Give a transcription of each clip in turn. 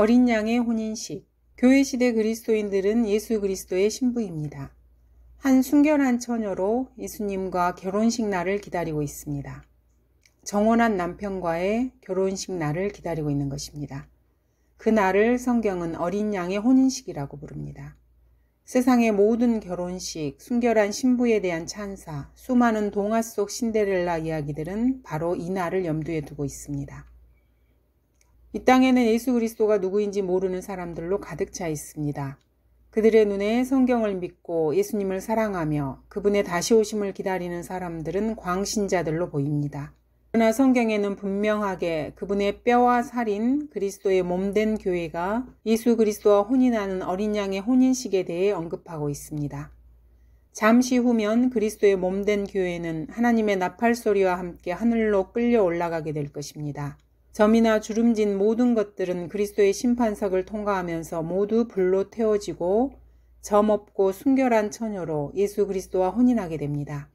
어린 양의 혼인식. 교회 시대 그리스도인들은 예수 그리스도의 신부입니다. 한 순결한 처녀로 예수님과 결혼식 날을 기다리고 있습니다. 정원한 남편과의 결혼식 날을 기다리고 있는 것입니다. 그 날을 성경은 어린 양의 혼인식이라고 부릅니다. 세상의 모든 결혼식, 순결한 신부에 대한 찬사, 수많은 동화 속 신데렐라 이야기들은 바로 이 날을 염두에 두고 있습니다. 이 땅에는 예수 그리스도가 누구인지 모르는 사람들로 가득 차 있습니다. 그들의 눈에 성경을 믿고 예수님을 사랑하며 그분의 다시 오심을 기다리는 사람들은 광신자들로 보입니다. 그러나 성경에는 분명하게 그분의 뼈와 살인 그리스도의 몸된 교회가 예수 그리스도와 혼인하는 어린 양의 혼인식에 대해 언급하고 있습니다. 잠시 후면 그리스도의 몸된 교회는 하나님의 나팔 소리와 함께 하늘로 끌려 올라가게 될 것입니다. 점이나 주름진 모든 것들은 그리스도의 심판석을 통과하면서 모두 불로 태워지고 점없고 순결한 처녀로 예수 그리스도와 혼인하게 됩니다.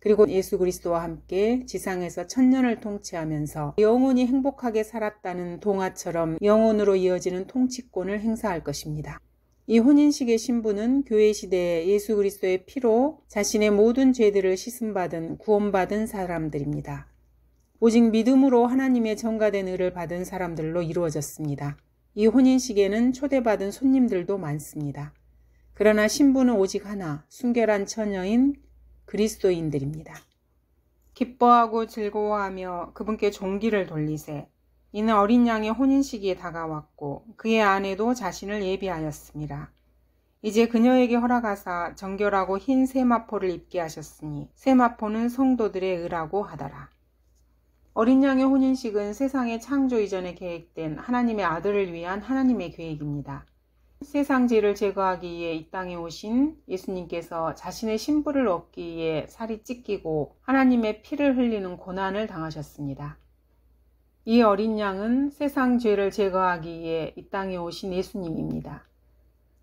그리고 예수 그리스도와 함께 지상에서 천년을 통치하면서 영원히 행복하게 살았다는 동화처럼 영혼으로 이어지는 통치권을 행사할 것입니다. 이 혼인식의 신부는 교회 시대에 예수 그리스도의 피로 자신의 모든 죄들을 시슴받은 구원받은 사람들입니다. 오직 믿음으로 하나님의 전가된 을을 받은 사람들로 이루어졌습니다. 이 혼인식에는 초대받은 손님들도 많습니다. 그러나 신부는 오직 하나, 순결한 처녀인 그리스도인들입니다. 기뻐하고 즐거워하며 그분께 종기를 돌리세. 이는 어린 양의 혼인 식기에 다가왔고 그의 아내도 자신을 예비하였습니다. 이제 그녀에게 허락하사 정결하고 흰 세마포를 입게 하셨으니 세마포는 성도들의 의라고 하더라. 어린 양의 혼인식은 세상의 창조 이전에 계획된 하나님의 아들을 위한 하나님의 계획입니다. 세상 죄를 제거하기 위해 이 땅에 오신 예수님께서 자신의 신부를 얻기 위해 살이 찢기고 하나님의 피를 흘리는 고난을 당하셨습니다. 이 어린 양은 세상 죄를 제거하기 위해 이 땅에 오신 예수님입니다.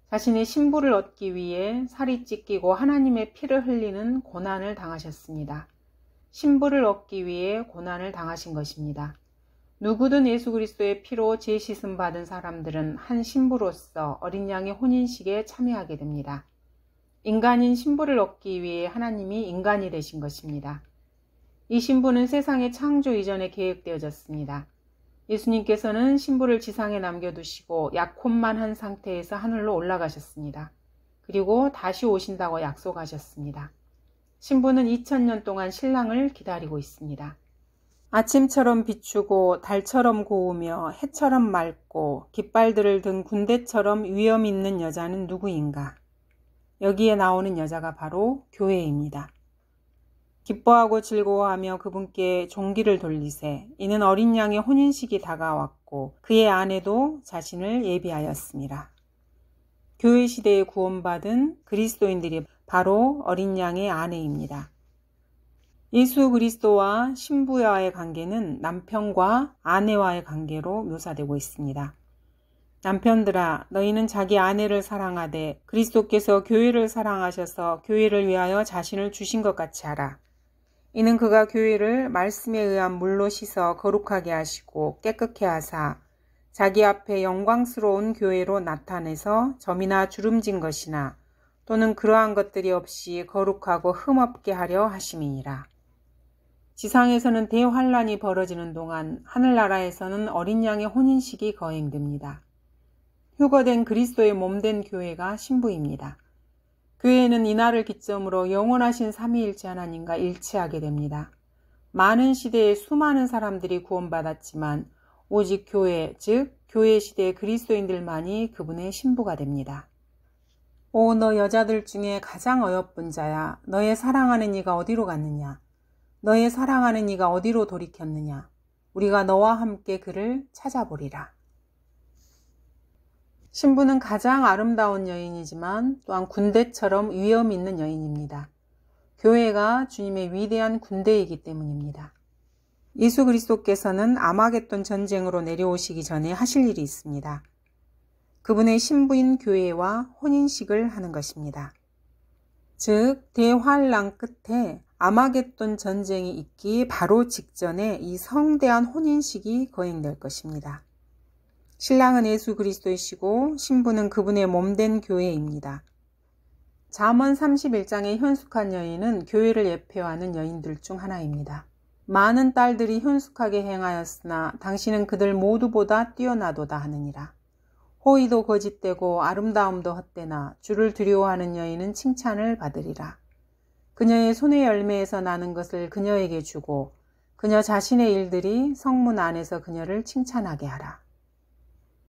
자신의 신부를 얻기 위해 살이 찢기고 하나님의 피를 흘리는 고난을 당하셨습니다. 신부를 얻기 위해 고난을 당하신 것입니다. 누구든 예수 그리스도의 피로 제시슴 받은 사람들은 한 신부로서 어린 양의 혼인식에 참여하게 됩니다. 인간인 신부를 얻기 위해 하나님이 인간이 되신 것입니다. 이 신부는 세상의 창조 이전에 계획되어졌습니다. 예수님께서는 신부를 지상에 남겨두시고 약혼만 한 상태에서 하늘로 올라가셨습니다. 그리고 다시 오신다고 약속하셨습니다. 신부는 2000년 동안 신랑을 기다리고 있습니다. 아침처럼 비추고 달처럼 고우며 해처럼 맑고 깃발들을 든 군대처럼 위엄 있는 여자는 누구인가? 여기에 나오는 여자가 바로 교회입니다. 기뻐하고 즐거워하며 그분께 종기를 돌리세. 이는 어린 양의 혼인식이 다가왔고 그의 아내도 자신을 예비하였습니다. 교회 시대에 구원받은 그리스도인들이 바로 어린 양의 아내입니다. 예수 그리스도와 신부와의 관계는 남편과 아내와의 관계로 묘사되고 있습니다. 남편들아, 너희는 자기 아내를 사랑하되 그리스도께서 교회를 사랑하셔서 교회를 위하여 자신을 주신 것 같이 하라. 이는 그가 교회를 말씀에 의한 물로 씻어 거룩하게 하시고 깨끗해 하사 자기 앞에 영광스러운 교회로 나타내서 점이나 주름진 것이나 또는 그러한 것들이 없이 거룩하고 흠없게 하려 하심이니라. 지상에서는 대환란이 벌어지는 동안 하늘나라에서는 어린 양의 혼인식이 거행됩니다. 휴거된 그리스도의 몸된 교회가 신부입니다. 교회는 이날을 기점으로 영원하신 삼위일체 하나님과 일치하게 됩니다. 많은 시대에 수많은 사람들이 구원받았지만 오직 교회, 즉 교회 시대의 그리스도인들만이 그분의 신부가 됩니다. 오, 너 여자들 중에 가장 어여쁜 자야. 너의 사랑하는 이가 어디로 갔느냐? 너의 사랑하는 이가 어디로 돌이켰느냐? 우리가 너와 함께 그를 찾아보리라. 신부는 가장 아름다운 여인이지만 또한 군대처럼 위험 있는 여인입니다. 교회가 주님의 위대한 군대이기 때문입니다. 예수 그리스도께서는 아마겟돈 전쟁으로 내려오시기 전에 하실 일이 있습니다. 그분의 신부인 교회와 혼인식을 하는 것입니다. 즉, 대활란 끝에 아마겟돈 전쟁이 있기 바로 직전에 이 성대한 혼인식이 거행될 것입니다. 신랑은 예수 그리스도이시고 신부는 그분의 몸된 교회입니다. 잠언 31장의 현숙한 여인은 교회를 예표하는 여인들 중 하나입니다. 많은 딸들이 현숙하게 행하였으나 당신은 그들 모두보다 뛰어나도다 하느니라. 호의도 거짓되고 아름다움도 헛되나 주를 두려워하는 여인은 칭찬을 받으리라. 그녀의 손의 열매에서 나는 것을 그녀에게 주고 그녀 자신의 일들이 성문 안에서 그녀를 칭찬하게 하라.